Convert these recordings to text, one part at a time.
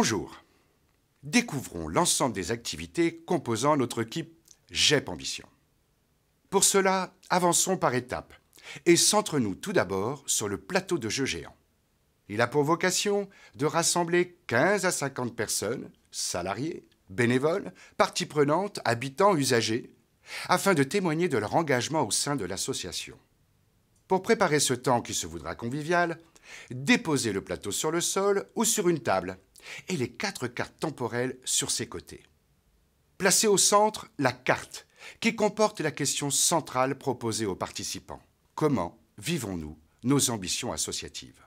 Bonjour. Découvrons l'ensemble des activités composant notre équipe JEP Ambition. Pour cela, avançons par étapes et centre nous tout d'abord sur le plateau de jeu géant. Il a pour vocation de rassembler 15 à 50 personnes, salariés, bénévoles, parties prenantes, habitants, usagers, afin de témoigner de leur engagement au sein de l'association. Pour préparer ce temps qui se voudra convivial, déposez le plateau sur le sol ou sur une table et les quatre cartes temporelles sur ses côtés. Placez au centre la carte qui comporte la question centrale proposée aux participants. Comment vivons-nous nos ambitions associatives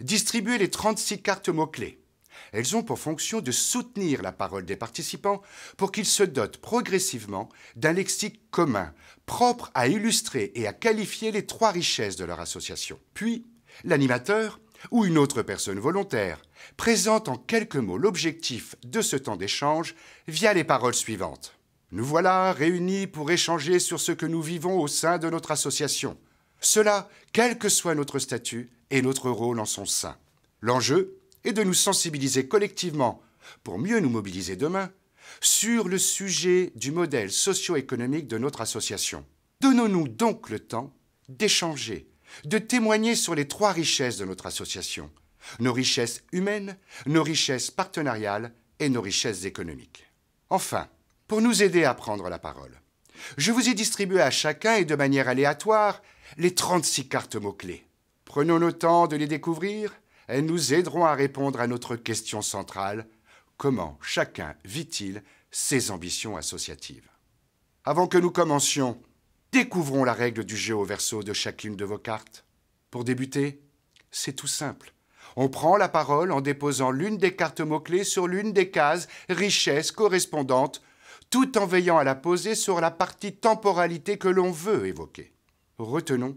Distribuez les 36 cartes mots-clés. Elles ont pour fonction de soutenir la parole des participants pour qu'ils se dotent progressivement d'un lexique commun, propre à illustrer et à qualifier les trois richesses de leur association. Puis, l'animateur ou une autre personne volontaire présente en quelques mots l'objectif de ce temps d'échange via les paroles suivantes. Nous voilà réunis pour échanger sur ce que nous vivons au sein de notre association. Cela, quel que soit notre statut et notre rôle en son sein. L'enjeu est de nous sensibiliser collectivement, pour mieux nous mobiliser demain, sur le sujet du modèle socio-économique de notre association. Donnons-nous donc le temps d'échanger de témoigner sur les trois richesses de notre association, nos richesses humaines, nos richesses partenariales et nos richesses économiques. Enfin, pour nous aider à prendre la parole, je vous ai distribué à chacun et de manière aléatoire les 36 cartes mots-clés. Prenons le temps de les découvrir, elles nous aideront à répondre à notre question centrale, comment chacun vit-il ses ambitions associatives Avant que nous commencions, Découvrons la règle du géo verso de chacune de vos cartes. Pour débuter, c'est tout simple. On prend la parole en déposant l'une des cartes mots-clés sur l'une des cases richesse correspondante, tout en veillant à la poser sur la partie temporalité que l'on veut évoquer. Retenons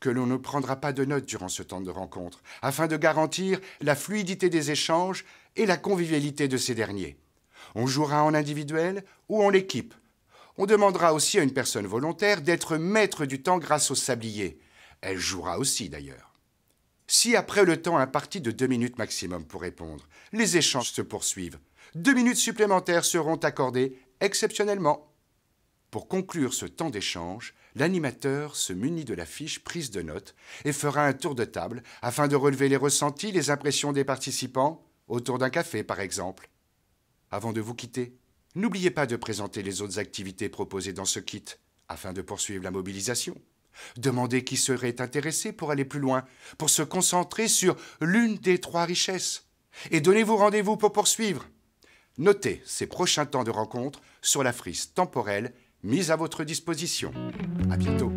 que l'on ne prendra pas de notes durant ce temps de rencontre, afin de garantir la fluidité des échanges et la convivialité de ces derniers. On jouera en individuel ou en équipe, on demandera aussi à une personne volontaire d'être maître du temps grâce au sablier. Elle jouera aussi d'ailleurs. Si après le temps imparti de deux minutes maximum pour répondre, les échanges se poursuivent, deux minutes supplémentaires seront accordées exceptionnellement. Pour conclure ce temps d'échange, l'animateur se munit de la fiche prise de notes et fera un tour de table afin de relever les ressentis, les impressions des participants, autour d'un café par exemple, avant de vous quitter. N'oubliez pas de présenter les autres activités proposées dans ce kit afin de poursuivre la mobilisation. Demandez qui serait intéressé pour aller plus loin, pour se concentrer sur l'une des trois richesses. Et donnez-vous rendez-vous pour poursuivre. Notez ces prochains temps de rencontre sur la frise temporelle mise à votre disposition. À bientôt.